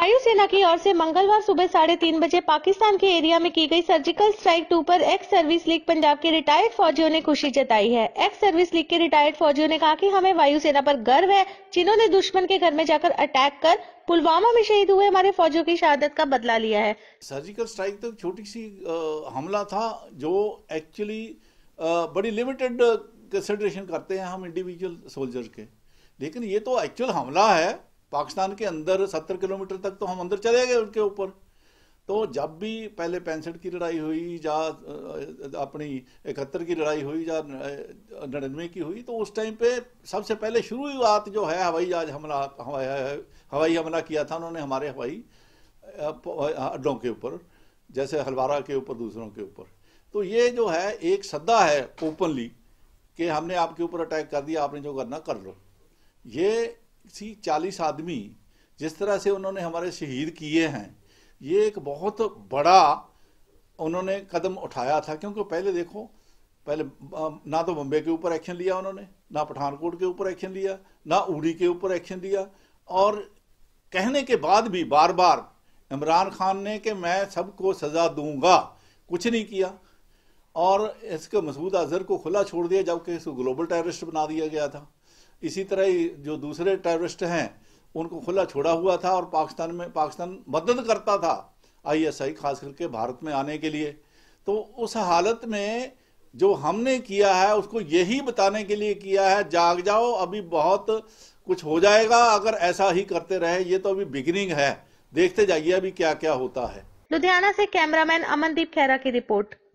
वायुसेना की ओर से मंगलवार सुबह साढ़े तीन बजे पाकिस्तान के एरिया में की गई सर्जिकल स्ट्राइक टू पर एक्स सर्विस लीग पंजाब के रिटायर्ड फौजियों ने खुशी जताई है एक्स सर्विस लीग के रिटायर्ड फौजियों ने कहा कि हमें वायुसेना पर गर्व है जिन्होंने दुश्मन के घर में जाकर अटैक कर पुलवामा में शहीद हुए हमारे फौजियों की शहादत का बदला लिया है सर्जिकल स्ट्राइक तो छोटी सी हमला था जो एक्चुअली बड़ी लिमिटेड कंसिडरेशन करते हैं हम इंडिविजुअल सोल्जर के लेकिन ये तो एक्चुअल हमला है पाकिस्तान के अंदर सत्तर किलोमीटर तक तो हम अंदर चले गए उनके ऊपर तो जब भी पहले पैंसठ की लड़ाई हुई या अपनी इकहत्तर की लड़ाई हुई या नड़िनवे की हुई तो उस टाइम पे सबसे पहले बात जो है हवाई जहाज हमला हवाई हमला किया था उन्होंने हमारे हवाई अड्डों के ऊपर जैसे हलवारा के ऊपर दूसरों के ऊपर तो ये जो है एक सद्दा है ओपनली कि हमने आपके ऊपर अटैक कर दिया आपने जो करना कर लो ये सी चालीस आदमी जिस तरह से उन्होंने हमारे शहीद किए हैं ये एक बहुत बड़ा उन्होंने कदम उठाया था क्योंकि पहले देखो पहले ना तो बम्बे के ऊपर एक्शन लिया उन्होंने ना पठानकोट के ऊपर एक्शन लिया ना उड़ी के ऊपर एक्शन लिया और कहने के बाद भी बार बार इमरान खान ने कि मैं सबको सजा दूंगा कुछ नहीं किया और इसके मसूद अजहर को खुला छोड़ दिया जबकि इसको ग्लोबल टेररिस्ट बना दिया गया था इसी तरह जो दूसरे टेररिस्ट हैं उनको खुला छोड़ा हुआ था और पाकिस्तान में पाकिस्तान मदद करता था आईएसआई खास करके भारत में आने के लिए तो उस हालत में जो हमने किया है उसको यही बताने के लिए किया है जाग जाओ अभी बहुत कुछ हो जाएगा अगर ऐसा ही करते रहे ये तो अभी बिगिनिंग है देखते जाइए अभी क्या क्या होता है लुधियाना से कैमरामैन अमनदीप खैरा की रिपोर्ट